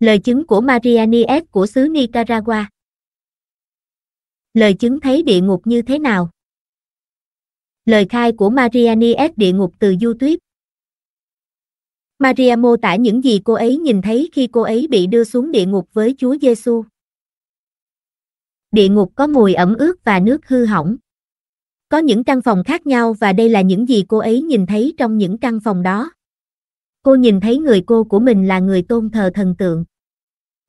Lời chứng của Marianes của xứ Nicaragua. Lời chứng thấy địa ngục như thế nào? Lời khai của Marianes địa ngục từ YouTube. Maria mô tả những gì cô ấy nhìn thấy khi cô ấy bị đưa xuống địa ngục với Chúa Giêsu. Địa ngục có mùi ẩm ướt và nước hư hỏng. Có những căn phòng khác nhau và đây là những gì cô ấy nhìn thấy trong những căn phòng đó cô nhìn thấy người cô của mình là người tôn thờ thần tượng.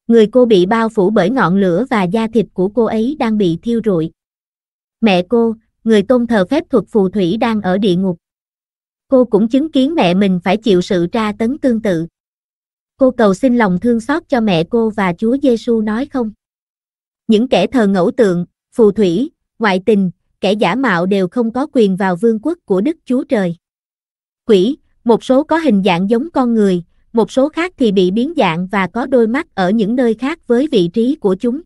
Người cô bị bao phủ bởi ngọn lửa và da thịt của cô ấy đang bị thiêu rụi. Mẹ cô, người tôn thờ phép thuật phù thủy đang ở địa ngục. Cô cũng chứng kiến mẹ mình phải chịu sự tra tấn tương tự. Cô cầu xin lòng thương xót cho mẹ cô và Chúa Giêsu nói không. Những kẻ thờ ngẫu tượng, phù thủy, ngoại tình, kẻ giả mạo đều không có quyền vào vương quốc của Đức Chúa Trời. Quỷ, một số có hình dạng giống con người, một số khác thì bị biến dạng và có đôi mắt ở những nơi khác với vị trí của chúng.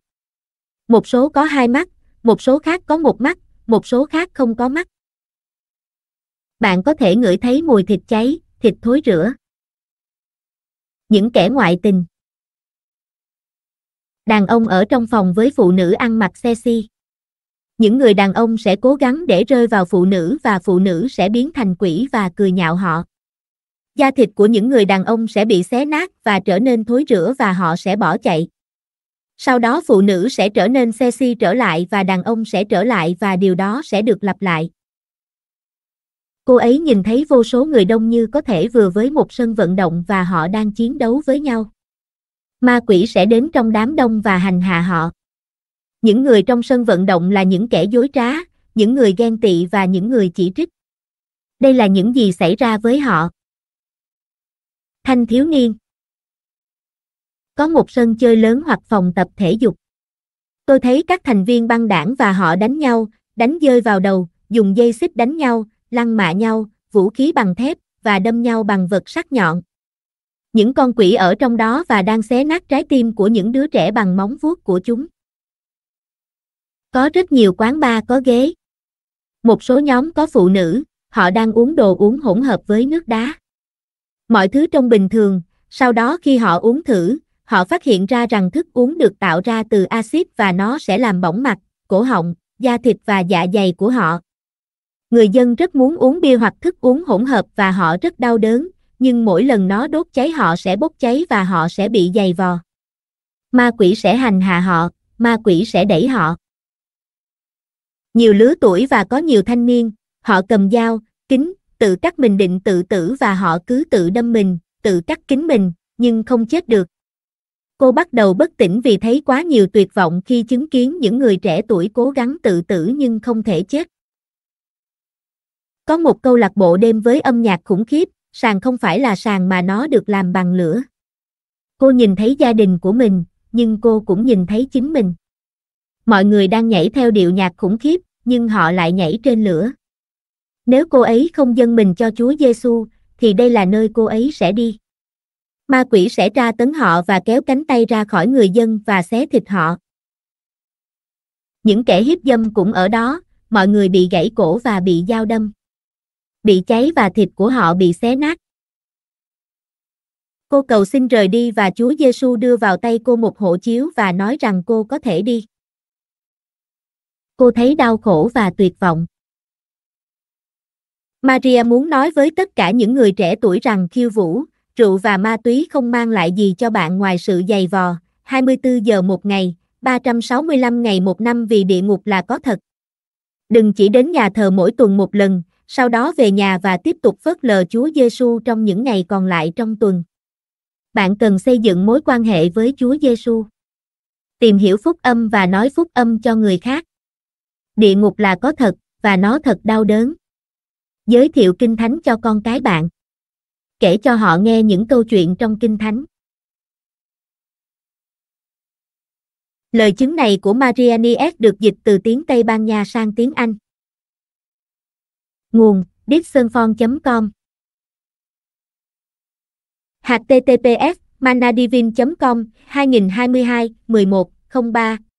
Một số có hai mắt, một số khác có một mắt, một số khác không có mắt. Bạn có thể ngửi thấy mùi thịt cháy, thịt thối rữa. Những kẻ ngoại tình. Đàn ông ở trong phòng với phụ nữ ăn mặc sexy. Những người đàn ông sẽ cố gắng để rơi vào phụ nữ và phụ nữ sẽ biến thành quỷ và cười nhạo họ da thịt của những người đàn ông sẽ bị xé nát và trở nên thối rữa và họ sẽ bỏ chạy. Sau đó phụ nữ sẽ trở nên sexy trở lại và đàn ông sẽ trở lại và điều đó sẽ được lặp lại. Cô ấy nhìn thấy vô số người đông như có thể vừa với một sân vận động và họ đang chiến đấu với nhau. Ma quỷ sẽ đến trong đám đông và hành hạ họ. Những người trong sân vận động là những kẻ dối trá, những người ghen tị và những người chỉ trích. Đây là những gì xảy ra với họ thanh thiếu niên. Có một sân chơi lớn hoặc phòng tập thể dục. Tôi thấy các thành viên băng đảng và họ đánh nhau, đánh rơi vào đầu, dùng dây xích đánh nhau, lăn mạ nhau, vũ khí bằng thép và đâm nhau bằng vật sắc nhọn. Những con quỷ ở trong đó và đang xé nát trái tim của những đứa trẻ bằng móng vuốt của chúng. Có rất nhiều quán bar có ghế. Một số nhóm có phụ nữ, họ đang uống đồ uống hỗn hợp với nước đá mọi thứ trông bình thường, sau đó khi họ uống thử, họ phát hiện ra rằng thức uống được tạo ra từ axit và nó sẽ làm bỏng mặt, cổ họng, da thịt và dạ dày của họ. Người dân rất muốn uống bia hoặc thức uống hỗn hợp và họ rất đau đớn, nhưng mỗi lần nó đốt cháy họ sẽ bốc cháy và họ sẽ bị dày vò. Ma quỷ sẽ hành hạ họ, ma quỷ sẽ đẩy họ. Nhiều lứa tuổi và có nhiều thanh niên, họ cầm dao, kính, tự cắt mình định tự tử và họ cứ tự đâm mình, tự cắt kính mình, nhưng không chết được. Cô bắt đầu bất tỉnh vì thấy quá nhiều tuyệt vọng khi chứng kiến những người trẻ tuổi cố gắng tự tử nhưng không thể chết. Có một câu lạc bộ đêm với âm nhạc khủng khiếp, sàn không phải là sàn mà nó được làm bằng lửa. Cô nhìn thấy gia đình của mình, nhưng cô cũng nhìn thấy chính mình. Mọi người đang nhảy theo điệu nhạc khủng khiếp, nhưng họ lại nhảy trên lửa. Nếu cô ấy không dâng mình cho Chúa Giêsu, thì đây là nơi cô ấy sẽ đi. Ma quỷ sẽ tra tấn họ và kéo cánh tay ra khỏi người dân và xé thịt họ. Những kẻ hiếp dâm cũng ở đó, mọi người bị gãy cổ và bị dao đâm. Bị cháy và thịt của họ bị xé nát. Cô cầu xin rời đi và Chúa Giêsu đưa vào tay cô một hộ chiếu và nói rằng cô có thể đi. Cô thấy đau khổ và tuyệt vọng. Maria muốn nói với tất cả những người trẻ tuổi rằng khiêu vũ, rượu và ma túy không mang lại gì cho bạn ngoài sự dày vò, 24 giờ một ngày, 365 ngày một năm vì địa ngục là có thật. Đừng chỉ đến nhà thờ mỗi tuần một lần, sau đó về nhà và tiếp tục phớt lờ Chúa Giêsu trong những ngày còn lại trong tuần. Bạn cần xây dựng mối quan hệ với Chúa Giêsu. Tìm hiểu phúc âm và nói phúc âm cho người khác. Địa ngục là có thật và nó thật đau đớn giới thiệu kinh thánh cho con cái bạn. Kể cho họ nghe những câu chuyện trong kinh thánh. Lời chứng này của Marianes được dịch từ tiếng Tây Ban Nha sang tiếng Anh. Nguồn: dixonfon.com https manadivin com 2022 11 03